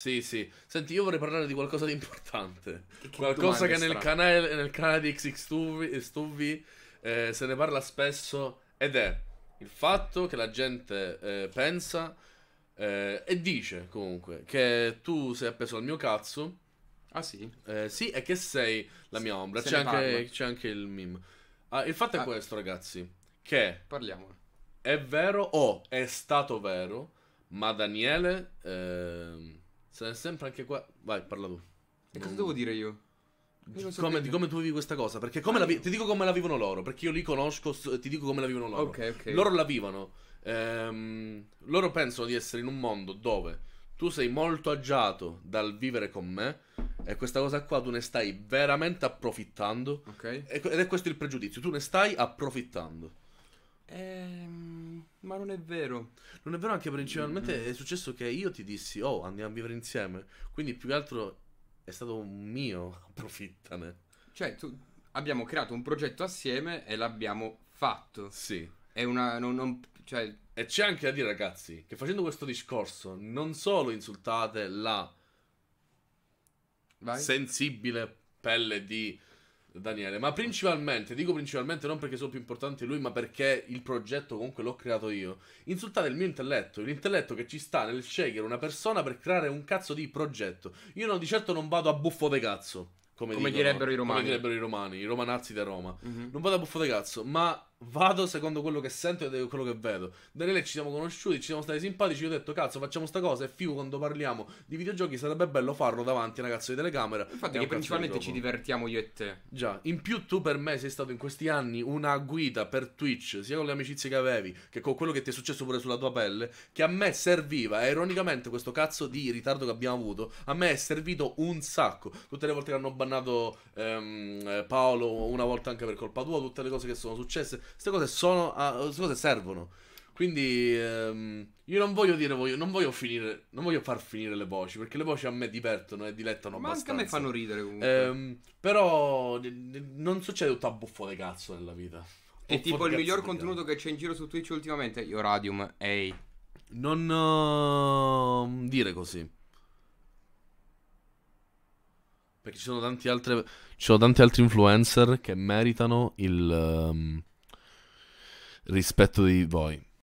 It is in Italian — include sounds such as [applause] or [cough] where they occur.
Sì, sì. Senti, io vorrei parlare di qualcosa di importante. Che, che qualcosa che nel canale, nel canale, di XXTV eh, se ne parla spesso ed è il fatto che la gente eh, pensa eh, e dice comunque che tu sei appeso al mio cazzo. Ah sì? Eh, sì, e che sei la mia ombra. C'è anche, anche, il meme. Ah, il fatto è ah. questo, ragazzi. Che... Parliamone. È vero o oh, è stato vero, ma Daniele... Ehm, se cioè, sempre anche qua. Vai, parla tu. E cosa devo dire io? Come, di come tu vivi questa cosa? Perché come ah, la vi- ti dico come la vivono loro, perché io li conosco, ti dico come la vivono loro. Okay, okay. Loro la vivono. Ehm, loro pensano di essere in un mondo dove tu sei molto agiato dal vivere con me e questa cosa qua tu ne stai veramente approfittando. Okay. Ed è questo il pregiudizio, tu ne stai approfittando. Ehm... Ma non è vero. Non è vero anche principalmente mm-hmm. è successo che io ti dissi, oh, andiamo a vivere insieme. Quindi più che altro è stato un mio, approfittane. [laughs] Cioè, tu, abbiamo creato un progetto assieme e l'abbiamo fatto. Sì. È una... Non, non, cioè... E c'è anche da dire, ragazzi, che facendo questo discorso non solo insultate la Vai. sensibile pelle di Daniele, ma principalmente, dico principalmente non perché sono più importante lui, ma perché il progetto comunque l'ho creato io. Insultate il mio intelletto, l'intelletto che ci sta nel scegliere una persona per creare un cazzo di progetto. Io no, di certo non vado a buffo de cazzo. Come, come dicono, direbbero i romani. Come direbbero i romani, i romanazzi da Roma. Mm-hmm. Non vado a buffo de cazzo, ma Vado secondo quello che sento e quello che vedo. Daniele ci siamo conosciuti, ci siamo stati simpatici. Io ho detto, cazzo, facciamo sta cosa. E figo quando parliamo di videogiochi sarebbe bello farlo davanti a una cazzo di telecamera. Infatti, che principalmente ci divertiamo io e te. Già, in più tu per me sei stato in questi anni una guida per Twitch, sia con le amicizie che avevi, che con quello che ti è successo pure sulla tua pelle, che a me serviva. E ironicamente questo cazzo di ritardo che abbiamo avuto, a me è servito un sacco. Tutte le volte che hanno bannato ehm, Paolo, una volta anche per colpa tua, tutte le cose che sono successe queste cose sono, a, queste cose servono. Quindi ehm, io non voglio dire, voglio, non voglio finire, non voglio far finire le voci, perché le voci a me divertono e dilettano Ma abbastanza. Ma anche a me fanno ridere comunque. Ehm, però non succede tutto a buffo di cazzo nella vita. È tipo il miglior contenuto che c'è in giro su Twitch ultimamente, io Radium, ehi. Non uh, dire così. Perché ci sono tanti altri, ci sono tanti altri influencer che meritano il... Um, rispetto di voi.